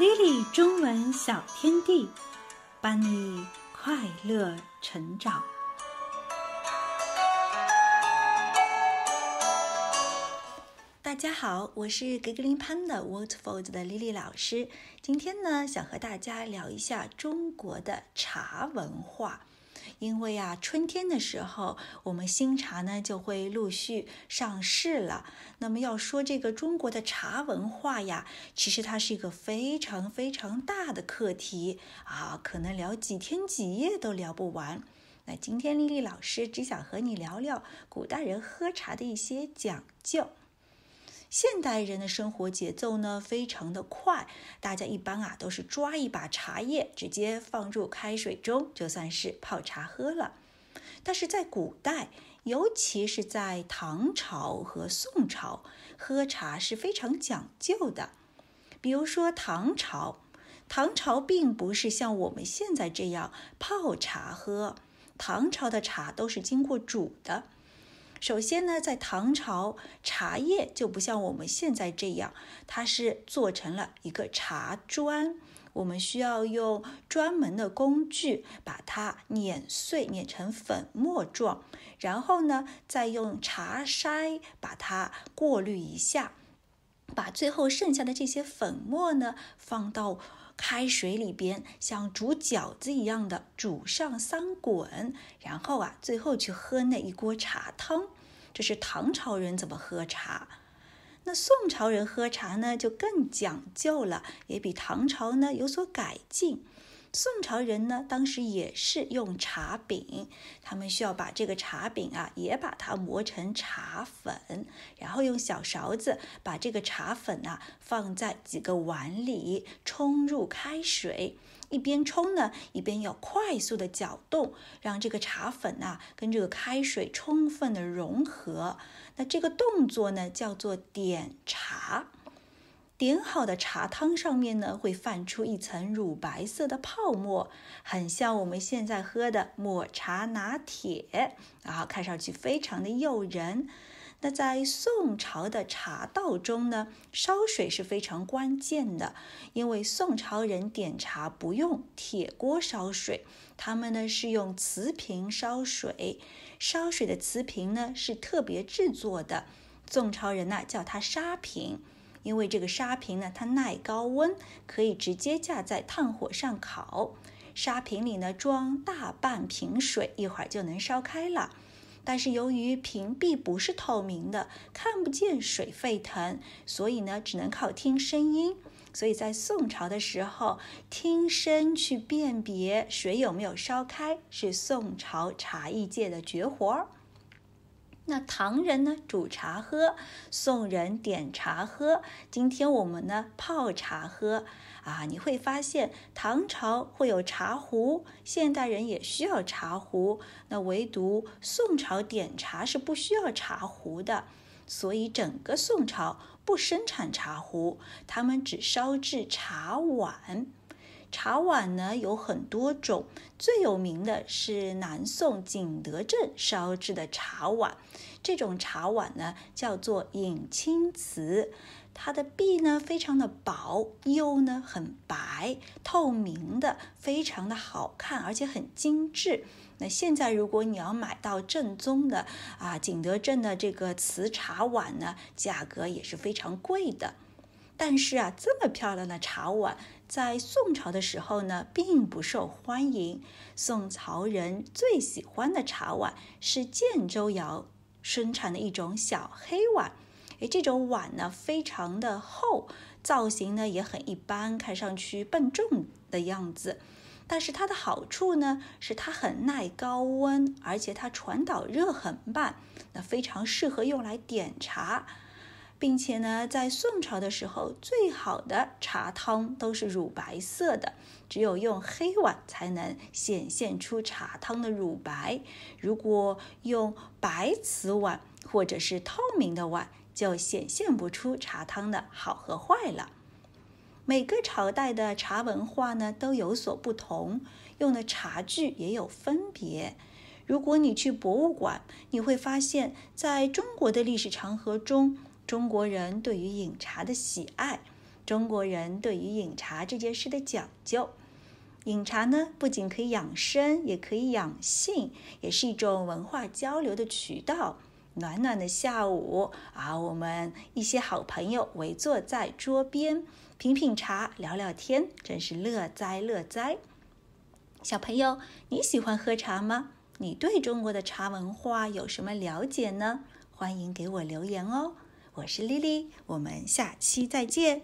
Lily 中文小天地，伴你快乐成长。大家好，我是格格林潘的 w a w o r d f o l d 的 Lily 老师，今天呢，想和大家聊一下中国的茶文化。因为啊，春天的时候，我们新茶呢就会陆续上市了。那么要说这个中国的茶文化呀，其实它是一个非常非常大的课题啊，可能聊几天几夜都聊不完。那今天丽丽老师只想和你聊聊古代人喝茶的一些讲究。现代人的生活节奏呢，非常的快，大家一般啊都是抓一把茶叶，直接放入开水中，就算是泡茶喝了。但是在古代，尤其是在唐朝和宋朝，喝茶是非常讲究的。比如说唐朝，唐朝并不是像我们现在这样泡茶喝，唐朝的茶都是经过煮的。首先呢，在唐朝，茶叶就不像我们现在这样，它是做成了一个茶砖。我们需要用专门的工具把它碾碎，碾成粉末状，然后呢，再用茶筛把它过滤一下。把最后剩下的这些粉末呢，放到开水里边，像煮饺子一样的煮上三滚，然后啊，最后去喝那一锅茶汤。这是唐朝人怎么喝茶。那宋朝人喝茶呢，就更讲究了，也比唐朝呢有所改进。宋朝人呢，当时也是用茶饼，他们需要把这个茶饼啊，也把它磨成茶粉，然后用小勺子把这个茶粉啊放在几个碗里，冲入开水，一边冲呢，一边要快速的搅动，让这个茶粉啊跟这个开水充分的融合。那这个动作呢，叫做点茶。点好的茶汤上面呢，会泛出一层乳白色的泡沫，很像我们现在喝的抹茶拿铁啊，看上去非常的诱人。那在宋朝的茶道中呢，烧水是非常关键的，因为宋朝人点茶不用铁锅烧水，他们呢是用瓷瓶烧水，烧水的瓷瓶呢是特别制作的，宋朝人呢叫它砂瓶。因为这个沙瓶呢，它耐高温，可以直接架在炭火上烤。沙瓶里呢装大半瓶水，一会儿就能烧开了。但是由于瓶壁不是透明的，看不见水沸腾，所以呢只能靠听声音。所以在宋朝的时候，听声去辨别水有没有烧开，是宋朝茶艺界的绝活儿。那唐人呢，煮茶喝，宋人点茶喝。今天我们呢泡茶喝啊，你会发现唐朝会有茶壶，现代人也需要茶壶。那唯独宋朝点茶是不需要茶壶的，所以整个宋朝不生产茶壶，他们只烧制茶碗。茶碗呢有很多种，最有名的是南宋景德镇烧制的茶碗。这种茶碗呢叫做隐青瓷，它的壁呢非常的薄，釉呢很白，透明的，非常的好看，而且很精致。那现在如果你要买到正宗的啊景德镇的这个瓷茶碗呢，价格也是非常贵的。但是啊，这么漂亮的茶碗，在宋朝的时候呢，并不受欢迎。宋朝人最喜欢的茶碗是建州窑生产的一种小黑碗。哎，这种碗呢，非常的厚，造型呢也很一般，看上去笨重的样子。但是它的好处呢，是它很耐高温，而且它传导热很慢，那非常适合用来点茶。并且呢，在宋朝的时候，最好的茶汤都是乳白色的，只有用黑碗才能显现出茶汤的乳白。如果用白瓷碗或者是透明的碗，就显现不出茶汤的好和坏了。每个朝代的茶文化呢都有所不同，用的茶具也有分别。如果你去博物馆，你会发现在中国的历史长河中。中国人对于饮茶的喜爱，中国人对于饮茶这件事的讲究。饮茶呢，不仅可以养生，也可以养性，也是一种文化交流的渠道。暖暖的下午啊，我们一些好朋友围坐在桌边，品品茶，聊聊天，真是乐哉乐哉。小朋友，你喜欢喝茶吗？你对中国的茶文化有什么了解呢？欢迎给我留言哦。我是丽丽，我们下期再见。